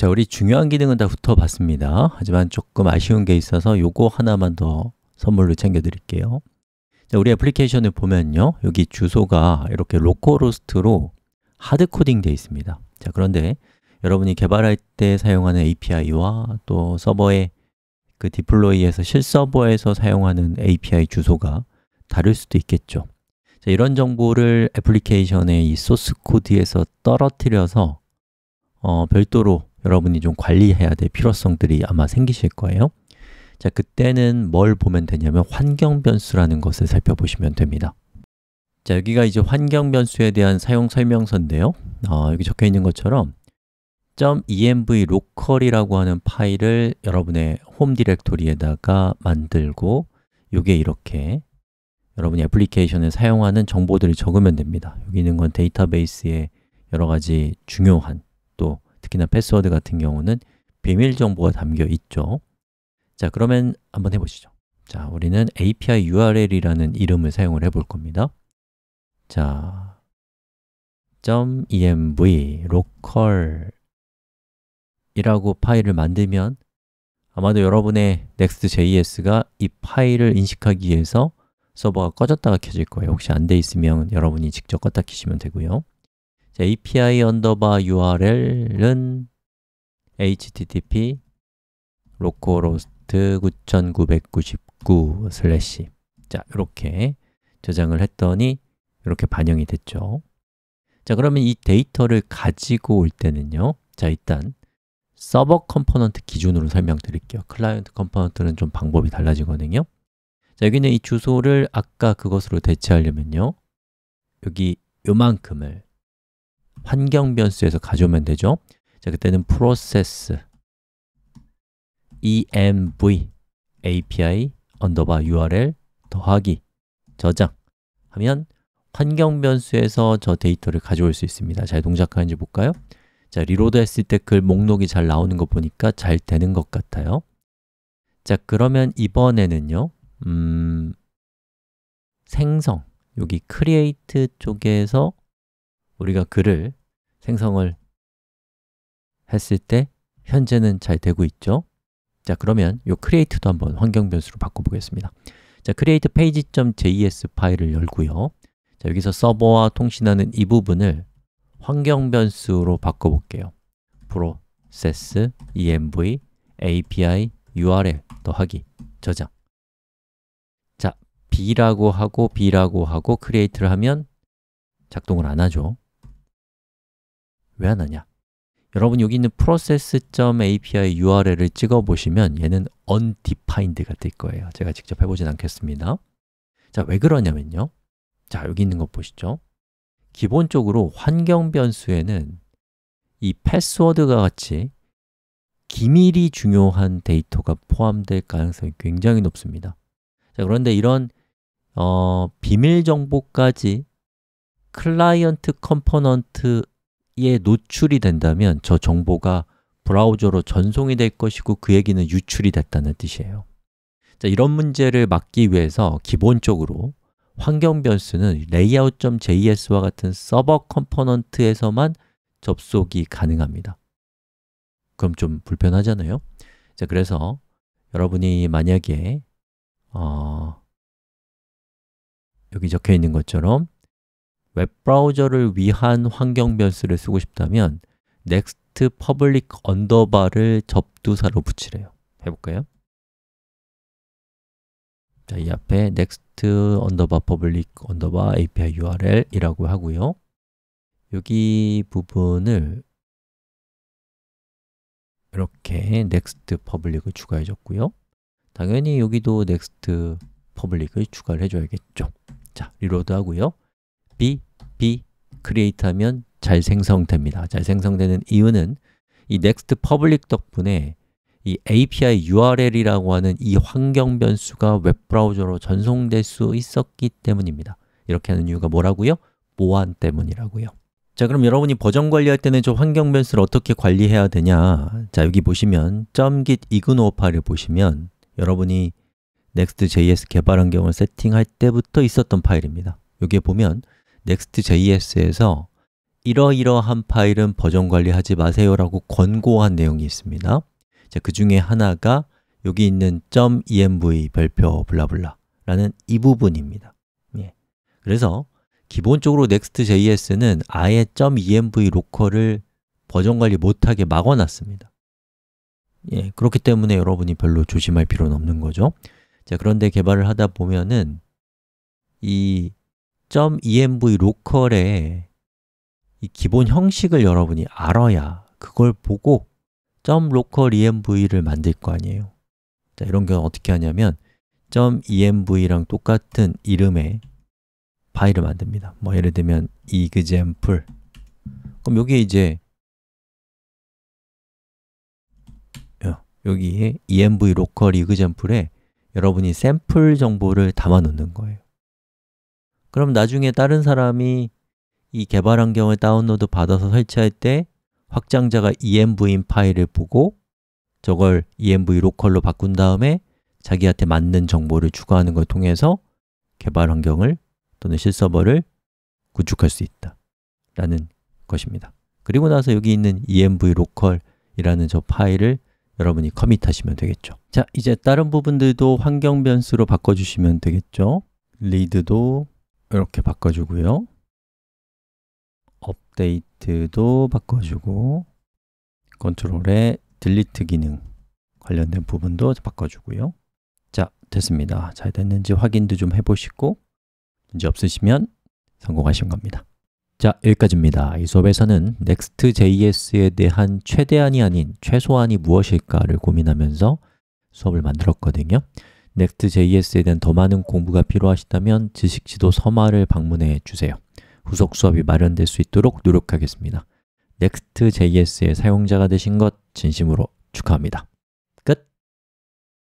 자, 우리 중요한 기능은 다 훑어봤습니다. 하지만 조금 아쉬운 게 있어서 요거 하나만 더 선물로 챙겨드릴게요. 자, 우리 애플리케이션을 보면요. 여기 주소가 이렇게 로컬호스트로 하드코딩 되어 있습니다. 자, 그런데 여러분이 개발할 때 사용하는 API와 또서버에그 디플로이에서 실서버에서 사용하는 API 주소가 다를 수도 있겠죠. 자, 이런 정보를 애플리케이션의 이 소스 코드에서 떨어뜨려서 어, 별도로 여러분이 좀 관리해야 될 필요성들이 아마 생기실 거예요. 자, 그때는 뭘 보면 되냐면 환경 변수라는 것을 살펴보시면 됩니다. 자, 여기가 이제 환경 변수에 대한 사용 설명서인데요. 어, 여기 적혀 있는 것처럼 .env local이라고 하는 파일을 여러분의 홈 디렉토리에다가 만들고 이게 이렇게 여러분이 애플리케이션에 사용하는 정보들을 적으면 됩니다. 여기 있는 건 데이터베이스에 여러 가지 중요한 특히나 패스워드 같은 경우는 비밀 정보가 담겨 있죠 자, 그러면 한번 해보시죠 자, 우리는 API URL이라는 이름을 사용을 해볼 겁니다 자, .env local이라고 파일을 만들면 아마도 여러분의 next.js가 이 파일을 인식하기 위해서 서버가 꺼졌다가 켜질 거예요 혹시 안 돼 있으면 여러분이 직접 껐다 키시면 되고요 api 언더바 url은 http localhost 9999 슬래시 자, 이렇게 저장을 했더니 이렇게 반영이 됐죠 자, 그러면 이 데이터를 가지고 올 때는요 자, 일단 서버 컴포넌트 기준으로 설명드릴게요 클라이언트 컴포넌트는 좀 방법이 달라지거든요 자, 여기는 이 주소를 아까 그것으로 대체하려면요 여기 요만큼을 환경 변수에서 가져오면 되죠. 자, 그때는 process env api 언더바 url 더하기 저장 하면 환경 변수에서 저 데이터를 가져올 수 있습니다. 잘 동작하는지 볼까요? 자, 리로드 했을 때 글 목록이 잘 나오는 거 보니까 잘 되는 것 같아요. 자, 그러면 이번에는요. 음, 생성 여기 create 쪽에서 우리가 글을 생성을 했을 때 현재는 잘 되고 있죠? 자, 그러면 이 create도 한번 환경 변수로 바꿔보겠습니다. 자, create page.js 파일을 열고요. 자, 여기서 서버와 통신하는 이 부분을 환경 변수로 바꿔볼게요. process env api url 더하기 저장 자, b라고 하고 b라고 하고 create를 하면 작동을 안 하죠 왜안 하냐? 여러분 여기 있는 process.api URL을 찍어 보시면 얘는 undefined가 될 거예요. 제가 직접 해보진 않겠습니다. 자, 왜 그러냐면요. 자, 여기 있는 것 보시죠. 기본적으로 환경 변수에는 이 패스워드가 같이 기밀이 중요한 데이터가 포함될 가능성이 굉장히 높습니다. 자, 그런데 이런 어, 비밀 정보까지 클라이언트 컴포넌트 에 노출이 된다면 저 정보가 브라우저로 전송이 될 것이고 그 얘기는 유출이 됐다는 뜻이에요 자, 이런 문제를 막기 위해서 기본적으로 환경 변수는 layout.js와 같은 서버 컴포넌트에서만 접속이 가능합니다 그럼 좀 불편하잖아요 자, 그래서 여러분이 만약에 어, 여기 적혀 있는 것처럼 웹브라우저를 위한 환경 변수를 쓰고 싶다면 next public underbar을 접두사로 붙이래요 해볼까요? 자, 이 앞에 next underbar public underbar api url이라고 하고요 여기 부분을 이렇게 next public을 추가해 줬고요 당연히 여기도 next public을 추가 해줘야겠죠 자, 리로드 하고요 B, B, create 하면 잘 생성됩니다. 잘 생성되는 이유는 이 next public 덕분에 이 API URL이라고 하는 이 환경 변수가 웹브라우저로 전송될 수 있었기 때문입니다. 이렇게 하는 이유가 뭐라고요? 보안 때문이라고요. 자, 그럼 여러분이 버전 관리할 때는 저 환경 변수를 어떻게 관리해야 되냐? 자, 여기 보시면 .git 이그노어 파일을 보시면 여러분이 Next.js 개발 환경을 세팅할 때부터 있었던 파일입니다. 여기에 보면 Next.js에서 이러이러한 파일은 버전 관리하지 마세요라고 권고한 내용이 있습니다. 자, 그 중에 하나가 여기 있는 .env 별표 블라블라라는 이 부분입니다. 예. 그래서 기본적으로 Next.js는 아예 .env 로컬을 버전 관리 못하게 막아놨습니다. 예, 그렇기 때문에 여러분이 별로 조심할 필요는 없는 거죠. 자, 그런데 개발을 하다 보면은 이 .env 로컬의 이 기본 형식을 여러분이 알아야 그걸 보고 .local env를 만들 거 아니에요 자, 이런 경우 어떻게 하냐면 .env랑 똑같은 이름의 파일을 만듭니다 뭐 예를 들면 example 그럼 여기에 이제 어, 여기에 env 로컬 c a l example에 여러분이 샘플 정보를 담아 놓는 거예요 그럼 나중에 다른 사람이 이 개발 환경을 다운로드 받아서 설치할 때 확장자가 env인 파일을 보고 저걸 env 로컬로 바꾼 다음에 자기한테 맞는 정보를 추가하는 걸 통해서 개발 환경을 또는 실서버를 구축할 수 있다 라는 것입니다 그리고 나서 여기 있는 env 로컬이라는 저 파일을 여러분이 커밋하시면 되겠죠 자, 이제 다른 부분들도 환경 변수로 바꿔주시면 되겠죠 리드도 이렇게 바꿔주고요 업데이트도 바꿔주고 컨트롤의 딜리트 기능 관련된 부분도 바꿔주고요 자, 됐습니다. 잘 됐는지 확인도 좀 해보시고 문제 없으시면 성공하신 겁니다. 자, 여기까지입니다. 이 수업에서는 Next.js에 대한 최대한이 아닌 최소한이 무엇일까를 고민하면서 수업을 만들었거든요. Next.js에 대한 더 많은 공부가 필요하시다면 지식지도 서마를 방문해 주세요. 후속 수업이 마련될 수 있도록 노력하겠습니다. Next.js의 사용자가 되신 것 진심으로 축하합니다.